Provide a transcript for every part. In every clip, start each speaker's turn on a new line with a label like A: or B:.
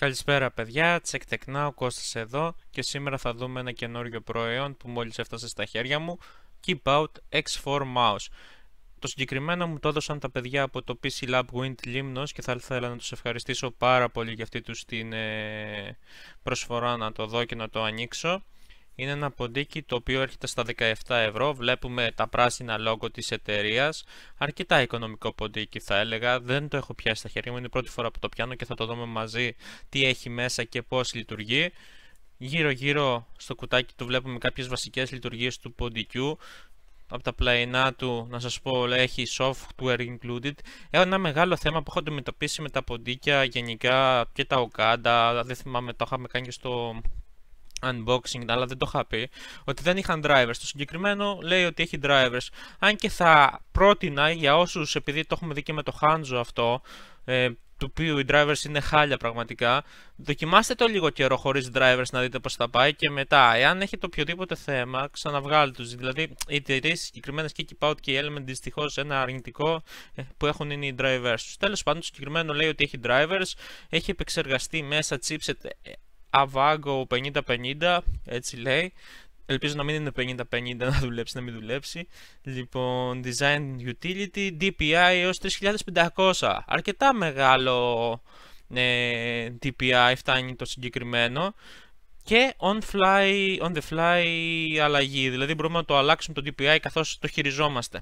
A: Καλησπέρα παιδιά, τσεκτεκνάω Tech Κώστας εδώ και σήμερα θα δούμε ένα καινούριο προϊόν που μόλις έφτασε στα χέρια μου Keep Out X4 Mouse Το συγκεκριμένο μου το έδωσαν τα παιδιά από το PC Lab Wind Limnos και θα ήθελα να τους ευχαριστήσω πάρα πολύ για αυτή τους την ε, προσφορά να το δω και να το ανοίξω είναι ένα ποντίκι το οποίο έρχεται στα 17 ευρώ. Βλέπουμε τα πράσινα λόγο της εταιρείας. Αρκετά οικονομικό ποντίκι θα έλεγα. Δεν το έχω πιάσει στα χέρια μου. Είναι η πρώτη φορά που το πιάνω και θα το δούμε μαζί τι έχει μέσα και πω λειτουργεί. Γύρω γύρω στο κουτάκι του βλέπουμε κάποιες βασικές λειτουργίες του ποντικιού από τα πλαϊνά του, να σας πω, έχει software included. Ένα μεγάλο θέμα που έχω αντιμετωπίσει με τα ποντίκια γενικά και τα οκάντα, δεν θυμάμαι, το είχαμε κάνει και στο unboxing, αλλά δεν το είχα πει, ότι δεν είχαν drivers. Το συγκεκριμένο λέει ότι έχει drivers. Αν και θα πρότεινα για όσους, επειδή το έχουμε δει και με το Hanzo αυτό, ε, του οποίου οι drivers είναι χάλια πραγματικά, δοκιμάστε το λίγο καιρό χωρίς drivers να δείτε πώς θα πάει και μετά, εάν έχετε οποιοδήποτε θέμα, ξαναβγάλτε τους, Δηλαδή, οι εταιρείες συγκεκριμένες και Keep Out και οι Element δυστυχώς ένα αρνητικό ε, που έχουν είναι οι drivers τους. Τέλος πάντων, το συγκεκριμένο λέει ότι έχει drivers, έχει επεξεργαστεί μέσα chipset ε, Avago 50-50, έτσι λέει. Ελπίζω να μην είναι 50-50 να δουλέψει, να μην δουλέψει. Λοιπόν, Design Utility, DPI έως 3500. Αρκετά μεγάλο ε, DPI φτάνει το συγκεκριμένο. Και on, fly, on the fly αλλαγή, δηλαδή μπορούμε να το αλλάξουμε το DPI καθώς το χειριζόμαστε.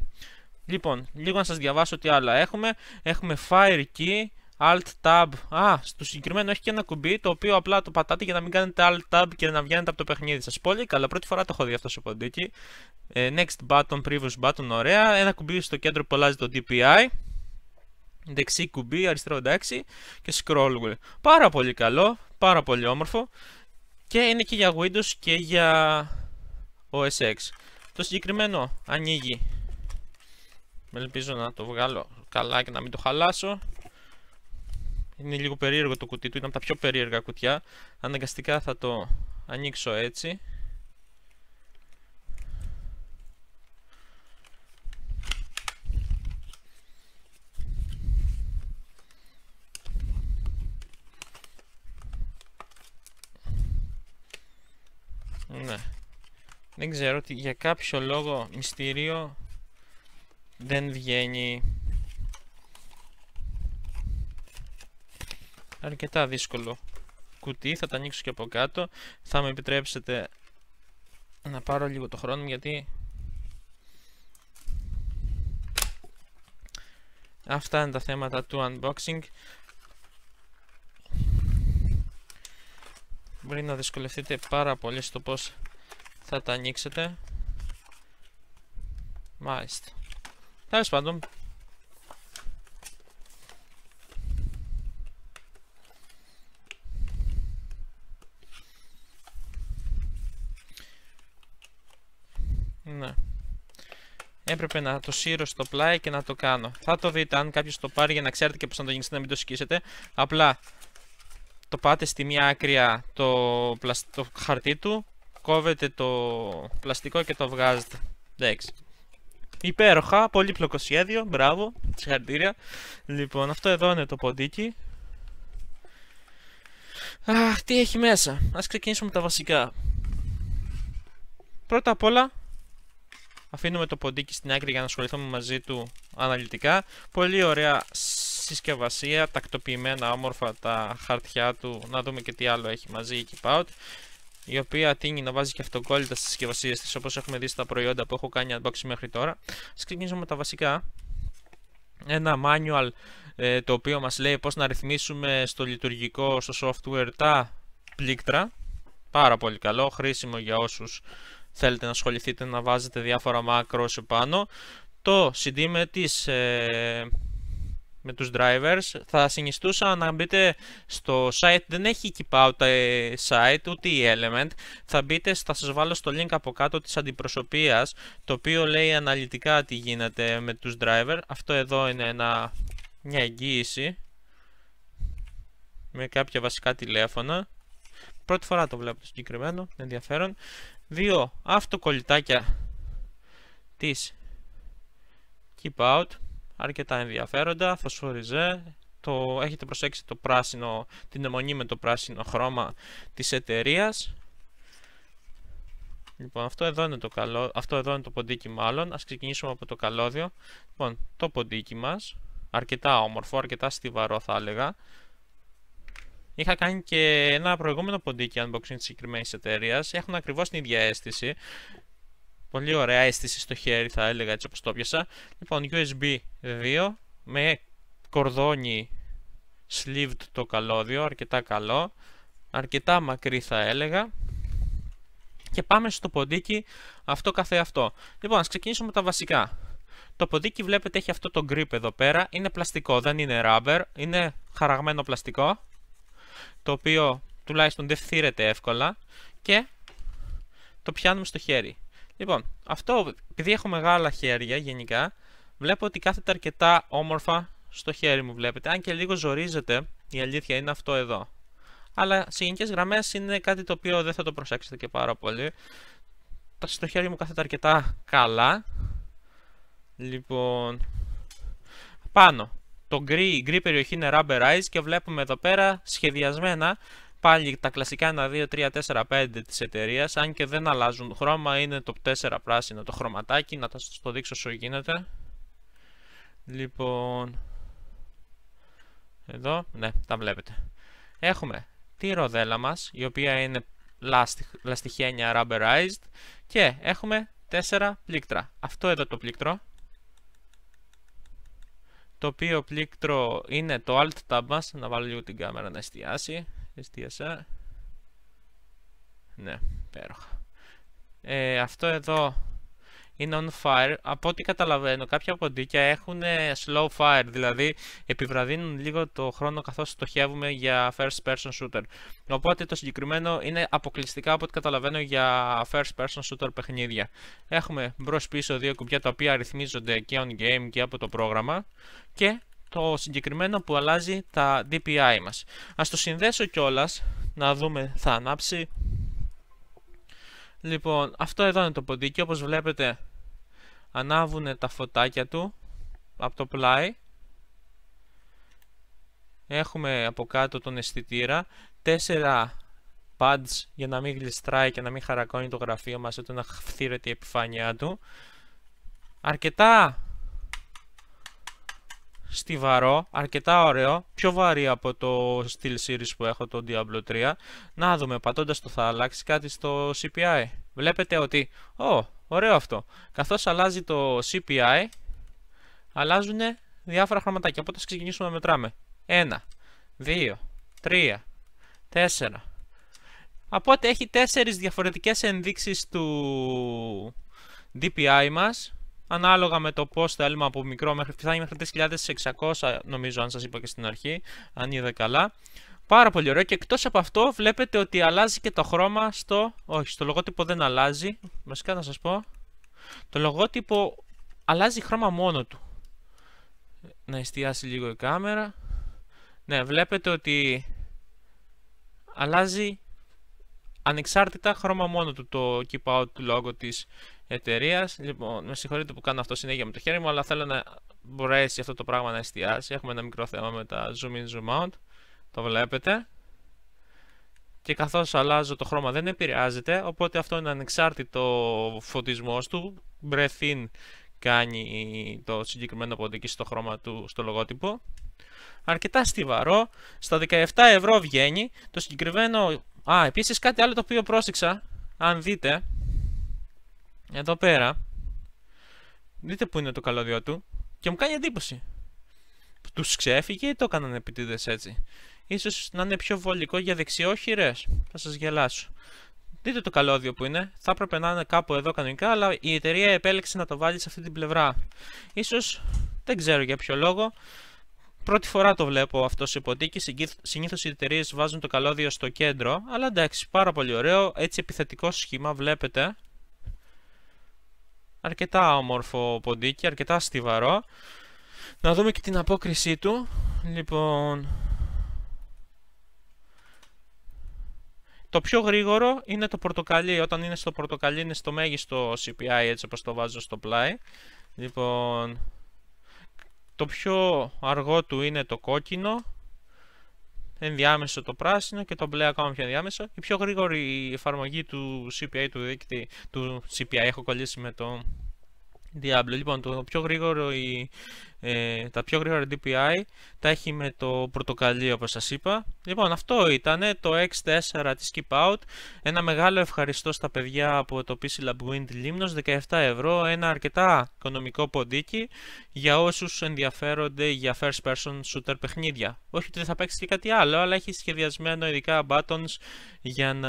A: Λοιπόν, λίγο να σας διαβάσω τι άλλα έχουμε. Έχουμε Fire Key, Alt-Tab. Α, στο συγκεκριμένο έχει και ένα κουμπί το οποίο απλά το πατάτε για να μην κάνετε Alt-Tab και να βγαίνετε από το παιχνίδι σας. Πολύ καλά, πρώτη φορά το έχω δει αυτό στο ποντίκι. Ε, next button, previous button, ωραία. Ένα κουμπί στο κέντρο που αλλάζει το DPI. Δεξί κουμπί, αριστερό εντάξει. Και scroll wheel. Πάρα πολύ καλό, πάρα πολύ όμορφο. Και είναι και για Windows και για OS X. Το συγκεκριμένο ανοίγει. Ελπίζω να το βγάλω καλά και να μην το χαλάσω. Είναι λίγο περίεργο το κουτί του, είναι από τα πιο περίεργα κουτιά. Αναγκαστικά θα το ανοίξω έτσι. Ναι. Δεν ξέρω ότι για κάποιο λόγο μυστήριο δεν βγαίνει αρκετά δύσκολο κουτί, θα τα ανοίξω και από κάτω. Θα με επιτρέψετε να πάρω λίγο το χρόνο γιατί αυτά είναι τα θέματα του unboxing. Μπορεί να δυσκολευτείτε πάρα πολύ στο πώς θα τα ανοίξετε. Μάλιστα. Τέλος πάντων, έπρεπε να το σύρω στο πλάι και να το κάνω. Θα το δείτε αν κάποιος το πάρει για να ξέρετε και πώς να το γίνει να μην το σκίσετε. Απλά το πάτε στη μία άκρια το, χαρτί του, κόβετε το πλαστικό και το βγάζετε. Εντάξει. Υπέροχα, πολύπλοκο σχέδιο, μπράβο, συγχαρητήρια. Λοιπόν, αυτό εδώ είναι το ποντίκι. Αχ, τι έχει μέσα. Ας ξεκινήσουμε τα βασικά. Πρώτα απ' όλα, Αφήνουμε το ποντίκι στην άκρη για να ασχοληθούμε μαζί του αναλυτικά. Πολύ ωραία συσκευασία, τακτοποιημένα όμορφα τα χαρτιά του, να δούμε και τι άλλο έχει μαζί η Keep Out η οποία τίνει να βάζει και αυτοκόλλητα στις συσκευασίες της όπως έχουμε δει στα προϊόντα που έχω κάνει unboxing μέχρι τώρα. Ας ξεκινήσουμε με τα βασικά. Ένα manual ε, το οποίο μας λέει πώς να ρυθμίσουμε στο λειτουργικό, στο software τα πλήκτρα. Πάρα πολύ καλό, χρήσιμο για όσους θέλετε να ασχοληθείτε να βάζετε διάφορα macros πάνω Το CD με, τις, ε, με τους drivers θα συνιστούσα να μπείτε στο site, δεν έχει keep out ε, site ούτε η element. Θα μπείτε, θα σας βάλω στο link από κάτω της αντιπροσωπείας, το οποίο λέει αναλυτικά τι γίνεται με τους drivers Αυτό εδώ είναι μια εγγύηση με κάποια βασικά τηλέφωνα. Πρώτη φορά το βλέπω το συγκεκριμένο, ενδιαφέρον δύο αυτοκολλητάκια της Keep Out, αρκετά ενδιαφέροντα, φωσφοριζέ, το, έχετε προσέξει το πράσινο, την αιμονή με το πράσινο χρώμα της εταιρείας. Λοιπόν, αυτό εδώ, είναι το καλό, αυτό εδώ είναι το ποντίκι μάλλον, ας ξεκινήσουμε από το καλώδιο. Λοιπόν, το ποντίκι μας, αρκετά όμορφο, αρκετά στιβαρό θα έλεγα. Είχα κάνει και ένα προηγούμενο ποντίκι unboxing της συγκεκριμένης εταιρείας. Έχουν ακριβώς την ίδια αίσθηση. Πολύ ωραία αίσθηση στο χέρι, θα έλεγα έτσι όπως το πιασα. Λοιπόν, USB 2 με κορδόνι sleeved το καλώδιο, αρκετά καλό. Αρκετά μακρύ θα έλεγα. Και πάμε στο ποντίκι αυτό καθεαυτό. Λοιπόν, ας ξεκινήσουμε τα βασικά. Το ποντίκι βλέπετε έχει αυτό το grip εδώ πέρα. Είναι πλαστικό, δεν είναι rubber. Είναι χαραγμένο πλαστικό το οποίο τουλάχιστον δεν φθείρεται εύκολα και το πιάνουμε στο χέρι. Λοιπόν, αυτό επειδή έχω μεγάλα χέρια γενικά, βλέπω ότι κάθεται αρκετά όμορφα στο χέρι μου, βλέπετε. Αν και λίγο ζορίζεται, η αλήθεια είναι αυτό εδώ. Αλλά σε γενικές γραμμές είναι κάτι το οποίο δεν θα το προσέξετε και πάρα πολύ. Τα στο χέρι μου κάθεται αρκετά καλά. Λοιπόν, πάνω το γκρι, η γκρι περιοχή είναι rubberized και βλέπουμε εδώ πέρα σχεδιασμένα πάλι τα κλασικά 1, 2, 3, 4, 5 της εταιρείας, αν και δεν αλλάζουν χρώμα, είναι το 4 πράσινο το χρωματάκι, να σας το δείξω όσο γίνεται. Λοιπόν, εδώ, ναι, τα βλέπετε. Έχουμε τη ροδέλα μας, η οποία είναι λαστιχένια rubberized και έχουμε 4 πλήκτρα. Αυτό εδώ το πλήκτρο το οποίο πλήκτρο είναι το alt tab μας, να βάλω λίγο την κάμερα να εστιάσει, εστίασα, ναι, υπέροχα Ε, αυτό εδώ είναι on fire. Από ό,τι καταλαβαίνω, κάποια ποντίκια έχουν ε, slow fire, δηλαδή επιβραδύνουν λίγο το χρόνο καθώς στοχεύουμε για first person shooter. Οπότε το συγκεκριμένο είναι αποκλειστικά από ό,τι καταλαβαίνω για first person shooter παιχνίδια. Έχουμε μπρο-πίσω δύο κουμπιά τα οποία αριθμίζονται και on game και από το πρόγραμμα και το συγκεκριμένο που αλλάζει τα DPI μας. Ας το συνδέσω κιόλας, να δούμε θα ανάψει. Λοιπόν, αυτό εδώ είναι το ποντίκι, όπως βλέπετε ανάβουν τα φωτάκια του από το πλάι. Έχουμε από κάτω τον αισθητήρα, τέσσερα pads για να μην γλιστράει και να μην χαρακώνει το γραφείο μας όταν να φθύρεται η επιφάνειά του. Αρκετά στιβαρό, αρκετά ωραίο, πιο βαρύ από το Steel Series που έχω, το Diablo 3. Να δούμε, πατώντας το θα αλλάξει κάτι στο CPI. Βλέπετε ότι, Ωραίο αυτό. Καθώς αλλάζει το CPI, αλλάζουν διάφορα χρωματάκια. Οπότε ας ξεκινήσουμε να μετράμε. 1, 2, 3, 4. Οπότε έχει τέσσερις διαφορετικές ενδείξεις του DPI μας, ανάλογα με το πώς θέλουμε από μικρό μέχρι φτάνει μέχρι 3600 νομίζω αν σας είπα και στην αρχή, αν είδα καλά. Πάρα πολύ ωραίο και εκτός από αυτό βλέπετε ότι αλλάζει και το χρώμα στο... Όχι, στο λογότυπο δεν αλλάζει. Βασικά να σας πω. Το λογότυπο αλλάζει χρώμα μόνο του. Να εστιάσει λίγο η κάμερα. Ναι, βλέπετε ότι αλλάζει ανεξάρτητα χρώμα μόνο του το keep out του λόγο της εταιρείας. Λοιπόν, με συγχωρείτε που κάνω αυτό συνέχεια με το χέρι μου, αλλά θέλω να μπορέσει αυτό το πράγμα να εστιάσει. Έχουμε ένα μικρό θέμα με τα zoom in, zoom out το βλέπετε και καθώς αλλάζω το χρώμα δεν επηρεάζεται οπότε αυτό είναι ανεξάρτητο φωτισμός του breath in κάνει το συγκεκριμένο ποντίκι στο χρώμα του στο λογότυπο αρκετά στιβαρό στα 17 ευρώ βγαίνει το συγκεκριμένο α επίσης κάτι άλλο το οποίο πρόσεξα αν δείτε εδώ πέρα δείτε που είναι το καλώδιο του και μου κάνει εντύπωση τους ξέφυγε ή το έκαναν επιτίδες έτσι ίσως να είναι πιο βολικό για δεξιόχειρες. Θα σας γελάσω. Δείτε το καλώδιο που είναι. Θα έπρεπε να είναι κάπου εδώ κανονικά, αλλά η εταιρεία επέλεξε να το βάλει σε αυτή την πλευρά. Ίσως δεν ξέρω για ποιο λόγο. Πρώτη φορά το βλέπω αυτό σε ποντίκι. Συνήθως οι εταιρείες βάζουν το καλώδιο στο κέντρο. Αλλά εντάξει, πάρα πολύ ωραίο. Έτσι επιθετικό σχήμα βλέπετε. Αρκετά όμορφο ποντίκι, αρκετά στιβαρό. Να δούμε και την απόκρισή του. Λοιπόν, Το πιο γρήγορο είναι το πορτοκαλί. Όταν είναι στο πορτοκαλί είναι στο μέγιστο CPI έτσι όπως το βάζω στο πλάι. Λοιπόν, το πιο αργό του είναι το κόκκινο, ενδιάμεσο το πράσινο και το μπλε ακόμα πιο ενδιάμεσο. Η πιο γρήγορη εφαρμογή του CPI του του CPI έχω κολλήσει με το Diablo. Λοιπόν, το πιο γρήγορο, η, ε, τα πιο γρήγορα DPI τα έχει με το πρωτοκαλί, όπως σας είπα. Λοιπόν, αυτό ήταν το X4 της Keep Out. Ένα μεγάλο ευχαριστώ στα παιδιά από το PC Lab Wind Limnos, 17 ευρώ, ένα αρκετά οικονομικό ποντίκι για όσους ενδιαφέρονται για first person shooter παιχνίδια. Όχι ότι δεν θα παίξεις και κάτι άλλο, αλλά έχει σχεδιασμένο ειδικά buttons για να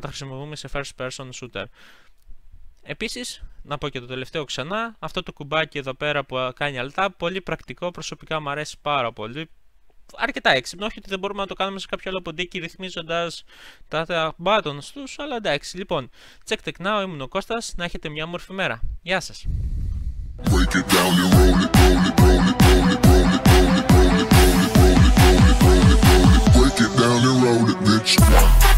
A: τα χρησιμοποιούμε σε first person shooter. Επίσης, να πω και το τελευταίο ξανά, αυτό το κουμπάκι εδώ πέρα που κάνει αλτά, πολύ πρακτικό, προσωπικά μου αρέσει πάρα πολύ. Αρκετά έξυπνο, όχι ότι δεν μπορούμε να το κάνουμε σε κάποιο άλλο ποντίκι ρυθμίζοντας τα buttons τους, αλλά εντάξει. Λοιπόν, check tech now, ήμουν ο Κώστας, να έχετε μια όμορφη μέρα. Γεια σας.